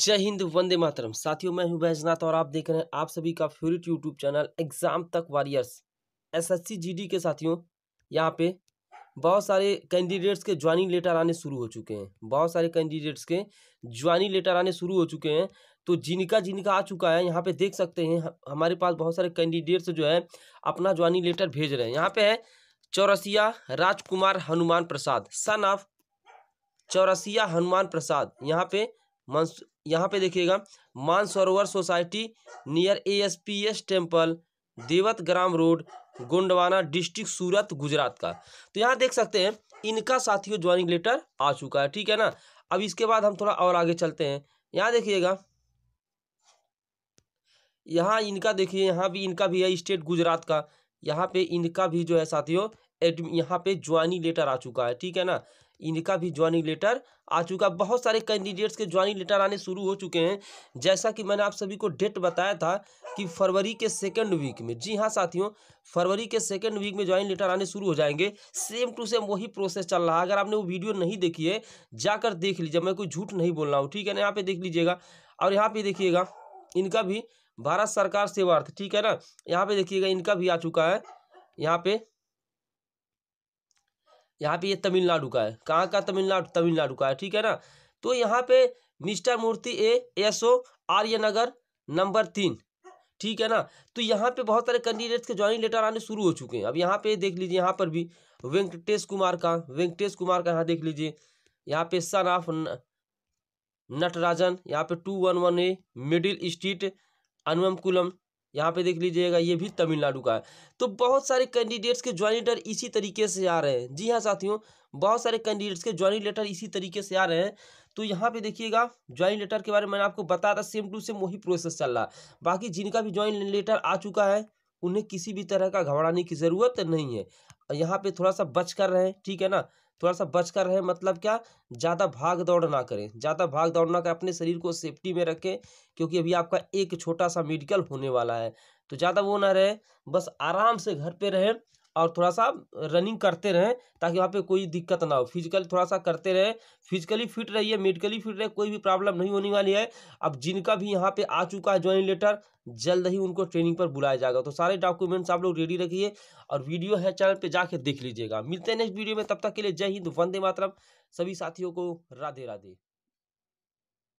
जय हिंद वंदे मातरम साथियों मैं हूं बैजनाथ और आप देख रहे हैं आप सभी का favourite YouTube channel exam Tak warriors SSC GD के साथियों यहाँ पे बहुत सारे कैंडिडेट्स के ज्वाइनिंग लेटर आने शुरू हो चुके हैं बहुत सारे कैंडिडेट्स के ज्वाइनिंग लेटर आने शुरू हो चुके हैं तो जिनका जिनका आ चुका है यहाँ पे देख सकते हैं हमारे पास बहुत सारे कैंडिडेट्स जो है अपना ज्वाइनिंग लेटर भेज रहे हैं यहाँ पे है चौरसिया राजकुमार हनुमान प्रसाद सन ऑफ चौरसिया हनुमान प्रसाद यहाँ पे मंस यहाँ पे देखिएगा Mansarovar society near A S P S temple देवत ग्राम रोड गोंडवाना डिस्ट्रिक्ट सूरत गुजरात का तो यहाँ देख सकते हैं इनका साथियों ज्वाइनिंग लेटर आ चुका है ठीक है ना अब इसके बाद हम थोड़ा और आगे चलते हैं यहाँ देखिएगा यहाँ इनका देखिए यहाँ भी इनका भी है स्टेट गुजरात का यहाँ पे इनका भी जो है साथियों एडम यहाँ पे ज्वाइनिंग लेटर आ चुका है ठीक है ना इनका भी ज्वाइनिंग लेटर आ चुका बहुत सारे कैंडिडेट्स के ज्वाइनिंग लेटर आने शुरू हो चुके हैं जैसा कि मैंने आप सभी को डेट बताया था कि फरवरी के सेकेंड वीक में जी हाँ साथियों फरवरी के सेकेंड वीक में ज्वाइनिंग लेटर आने शुरू हो जाएंगे सेम टू सेम वही प्रोसेस चल रहा है अगर आपने वो वीडियो नहीं देखी है जाकर देख लीजिए मैं कोई झूठ नहीं बोल रहा हूँ ठीक है ना यहाँ पे देख लीजिएगा और यहाँ पे देखिएगा इनका भी भारत सरकार सेवार्थ ठीक है ना यहाँ पे देखिएगा इनका भी आ चुका है यहाँ पे यहाँ पे ये तमिलनाडु का है कहाँ का तमिलनाडु तमिलनाडु का है ठीक है ना तो यहाँ पे mister Murthy A S O Aryanagar number तीन ठीक है ना तो यहाँ पे बहुत सारे कैंडिडेट्स के ज्वाइनिंग लेटर आने शुरू हो चुके हैं अब यहाँ पे देख लीजिए यहाँ पर भी वेंकटेश कुमार का वेंकटेश कुमार का यहाँ देख लीजिए यहाँ पे सन ऑफ नटराजन यहाँ पे two one one A middle street Anumakulam यहाँ पे देख लीजिएगा ये भी तमिलनाडु का है तो बहुत सारे कैंडिडेट्स के ज्वाइनिंग लेटर इसी तरीके से आ रहे हैं जी हाँ साथियों बहुत सारे कैंडिडेट्स के ज्वाइनिंग लेटर इसी तरीके से आ रहे हैं तो यहाँ पे देखिएगा ज्वाइनिंग लेटर के बारे में मैंने आपको बताया था सेम टू सेम वही प्रोसेस चल रहा है बाकी जिनका भी ज्वाइन लेटर आ चुका है उन्हें किसी भी तरह का घबराने की ज़रूरत नहीं है यहाँ पे थोड़ा सा बच कर रहे हैं ठीक है ना थोड़ा सा बच कर रहें मतलब क्या ज़्यादा भाग दौड़ ना करें ज़्यादा भाग दौड़ ना करें अपने शरीर को सेफ्टी में रखें क्योंकि अभी आपका एक छोटा सा मेडिकल होने वाला है तो ज़्यादा वो ना रहे बस आराम से घर पे रहें और थोड़ा सा रनिंग करते रहें ताकि वहाँ पे कोई दिक्कत ना हो फिजिकल थोड़ा सा करते रहें फिजिकली फिट रहिए मेडिकली फिट रहे कोई भी प्रॉब्लम नहीं होने वाली है अब जिनका भी यहाँ पे आ चुका है ज्वाइन लेटर जल्द ही उनको ट्रेनिंग पर बुलाया जाएगा तो सारे डॉक्यूमेंट्स आप लोग रेडी रखिए और वीडियो है चैनल पर जाके देख लीजिएगा मिलते हैं नेक्स्ट वीडियो में तब तक के लिए जय हिंद वंदे मातरम सभी साथियों को राधे राधे